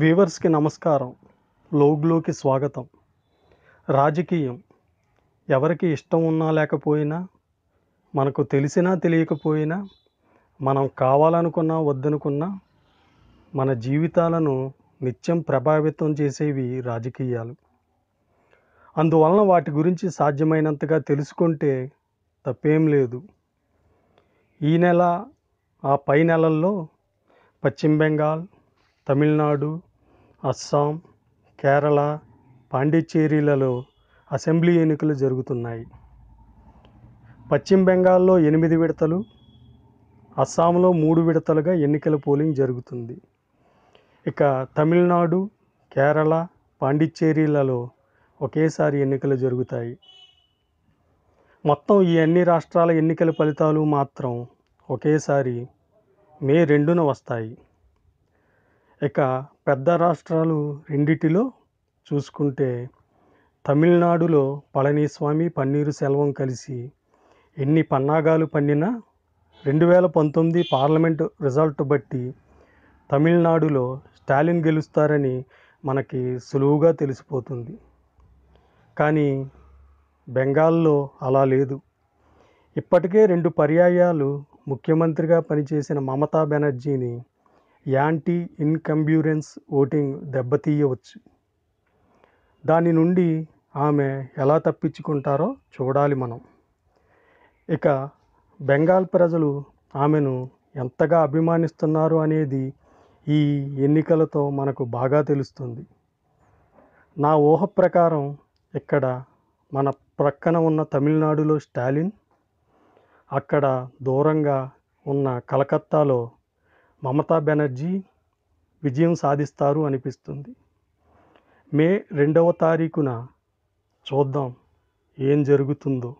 వ్యూవర్స్కి నమస్కారం లోగ్లోకి స్వాగతం రాజకీయం ఎవరికి ఇష్టం ఉన్నా లేకపోయినా మనకు తెలిసినా తెలియకపోయినా మనం కావాలనుకున్నా వద్దనుకున్నా మన జీవితాలను నిత్యం ప్రభావితం చేసేవి రాజకీయాలు అందువలన వాటి గురించి సాధ్యమైనంతగా తెలుసుకుంటే తప్పేం లేదు ఈ నెల ఆ పై నెలల్లో పశ్చిమ బెంగాల్ తమిళనాడు అస్సాం కేరళ పాండిచ్చేరీలలో అసెంబ్లీ ఎన్నికలు జరుగుతున్నాయి పశ్చిమ బెంగాల్లో ఎనిమిది విడతలు అస్సాంలో మూడు విడతలుగా ఎన్నికల పోలింగ్ జరుగుతుంది ఇక తమిళనాడు కేరళ పాండిచ్చేరీలలో ఒకేసారి ఎన్నికలు జరుగుతాయి మొత్తం ఈ అన్ని రాష్ట్రాల ఎన్నికల ఫలితాలు మాత్రం ఒకేసారి మే రెండున వస్తాయి ఇక పెద్ద రాష్ట్రాలు రెండిటిలో చూసుకుంటే తమిళనాడులో పళనిస్వామి పన్నీరు సెల్వం కలిసి ఎన్ని పన్నాగాలు పన్నినా రెండు వేల పంతొమ్మిది పార్లమెంటు రిజల్ట్ బట్టి తమిళనాడులో స్టాలిన్ గెలుస్తారని మనకి సులువుగా తెలిసిపోతుంది కానీ బెంగాల్లో అలా లేదు ఇప్పటికే రెండు పర్యాయాలు ముఖ్యమంత్రిగా పనిచేసిన మమతా బెనర్జీని యాంటీ ఇన్కంబ్యూరెన్స్ ఓటింగ్ దెబ్బతీయవచ్చు దాని నుండి ఆమె ఎలా తప్పించుకుంటారో చూడాలి మనం ఇక బెంగాల్ ప్రజలు ఆమెను ఎంతగా అభిమానిస్తున్నారు అనేది ఈ ఎన్నికలతో మనకు బాగా తెలుస్తుంది నా ఊహ ప్రకారం ఇక్కడ మన ప్రక్కన ఉన్న తమిళనాడులో స్టాలిన్ అక్కడ దూరంగా ఉన్న కలకత్తాలో మమతా బెనర్జీ విజయం సాధిస్తారు అనిపిస్తుంది మే రెండవ తారీఖున చూద్దాం ఏం జరుగుతుందో